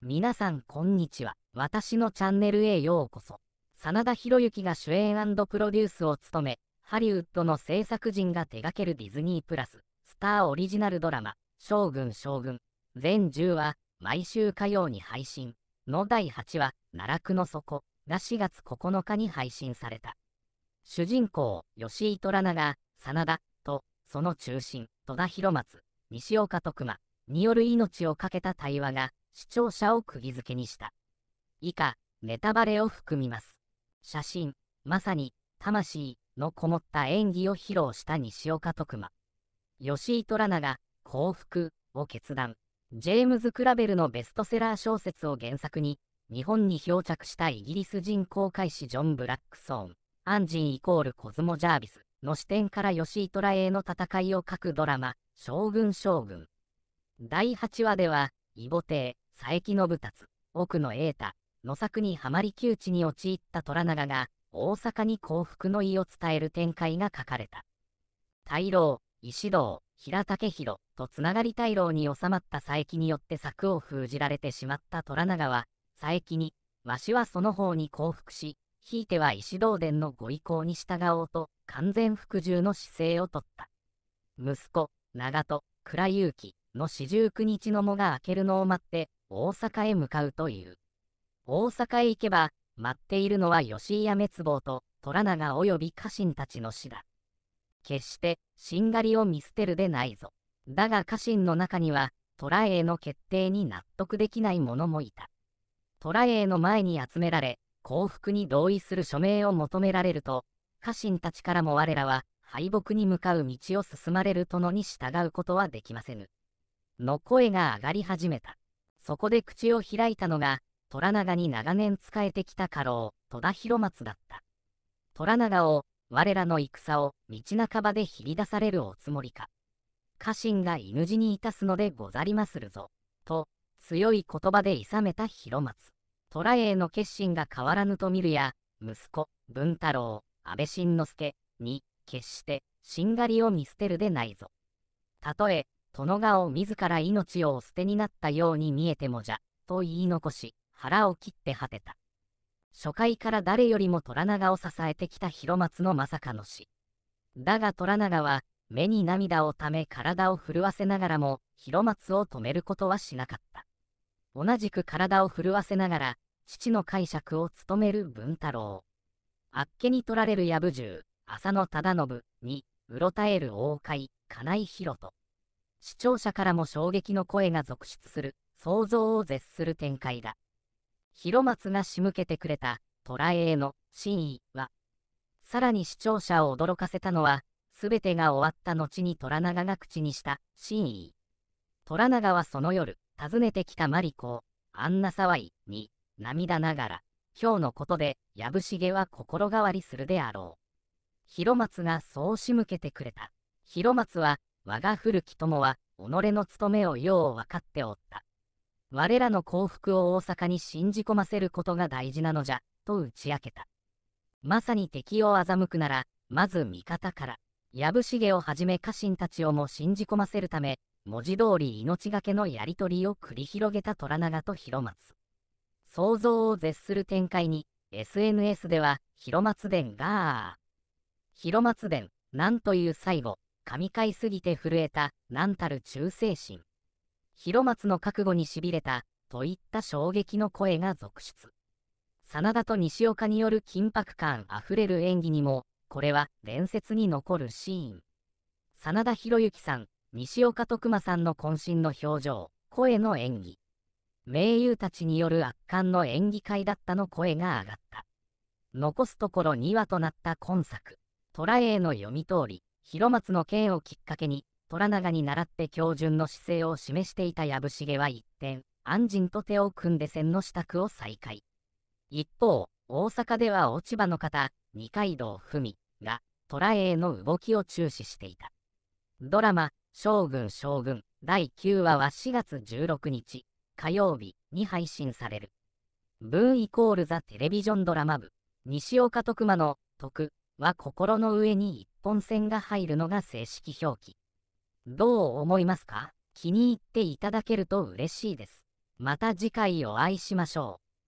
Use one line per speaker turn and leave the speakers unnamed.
皆さんこんにちは。私のチャンネルへようこそ。真田広之が主演プロデュースを務め、ハリウッドの制作人が手掛けるディズニープラス、スターオリジナルドラマ、将軍将軍、全10話、毎週火曜に配信、の第8話、奈落の底が4月9日に配信された。主人公、吉井虎奈が、真田、と、その中心、戸田広松、西岡徳馬による命を懸けた対話が、視聴者を釘付けにした。以下、ネタバレを含みます。写真、まさに、魂のこもった演技を披露した西岡徳馬。吉井虎奈が幸福を決断。ジェームズ・クラベルのベストセラー小説を原作に、日本に漂着したイギリス人航海士ジョン・ブラックソーン、アンジンイコールコズモ・ジャービスの視点から吉井虎への戦いを書くドラマ、将軍将軍。第8話では、異母ー」佐伯信達、奥野栄太、野作にはまり窮地に陥った虎長が、大阪に幸福の意を伝える展開が書かれた。大老、石堂、平武弘とつながり大老に収まった佐伯によって柵を封じられてしまった虎長は、佐伯に、わしはその方に降伏し、ひいては石堂殿のご意向に従おうと、完全服従の姿勢をとった。息子、長門、倉勇気の四十九日の喪が明けるのを待って、大阪へ向かうという大阪へ行けば待っているのは吉井や滅亡と虎長及び家臣たちの死だ決してしんがりを見捨てるでないぞだが家臣の中には虎への決定に納得できない者もいた虎への前に集められ降伏に同意する署名を求められると家臣たちからも我らは敗北に向かう道を進まれる殿に従うことはできませぬの声が上がり始めたそこで口を開いたのが、虎長に長年仕えてきた家老、戸田広松だった。虎長を、我らの戦を道半ばで切り出されるおつもりか。家臣が犬死にいたすのでござりまするぞ。と、強い言葉で諌めた広松。虎への決心が変わらぬと見るや、息子、文太郎、安倍晋之助に、決して、しんがりを見捨てるでないぞ。たとえ、殿川を自ら命をお捨てになったように見えてもじゃ、と言い残し、腹を切って果てた。初回から誰よりも虎長を支えてきた広松のまさかの死。だが虎長は、目に涙をため体を震わせながらも、広松を止めることはしなかった。同じく体を震わせながら、父の解釈を務める文太郎。あっけに取られる藪獣、浅野忠信に、うろたえる大海、金井宏と。視聴者からも衝撃の声が続出する、想像を絶する展開だ。広松が仕向けてくれた、トラエーの真意は、さらに視聴者を驚かせたのは、すべてが終わった後に虎長が口にした真意。虎長はその夜、訪ねてきたマリコを、あんな騒いに、涙ながら、今日のことで、やぶしげは心変わりするであろう。広松がそう仕向けてくれた。広松は、我が古き友は、己の務めをよう分かっておった。我らの幸福を大阪に信じ込ませることが大事なのじゃ、と打ち明けた。まさに敵を欺くなら、まず味方から、藪重をはじめ家臣たちをも信じ込ませるため、文字通り命がけのやり取りを繰り広げた虎長と広松。想像を絶する展開に、SNS では、広松伝がー、広松伝、なんという最後、神回すぎて震えた、なんたる忠誠心。広松の覚悟にしびれた、といった衝撃の声が続出。真田と西岡による緊迫感あふれる演技にも、これは伝説に残るシーン。真田広之さん、西岡徳馬さんの渾身の表情、声の演技。名優たちによる圧巻の演技会だったの声が上がった。残すところ2話となった今作。トラへの読み通り、広松の刑をきっかけに、虎長に倣って教準の姿勢を示していた藪重は一転、安心と手を組んで戦の支度を再開。一方、大阪では落ち葉の方、二階堂文が、虎永の動きを注視していた。ドラマ、将軍将軍第9話は4月16日、火曜日に配信される。ブーイコールザテレビジョンドラマ部、西岡徳馬の徳は心の上に一本線が入るのが正式表記。どう思いますか気に入っていただけると嬉しいです。また次回お会いしましょう。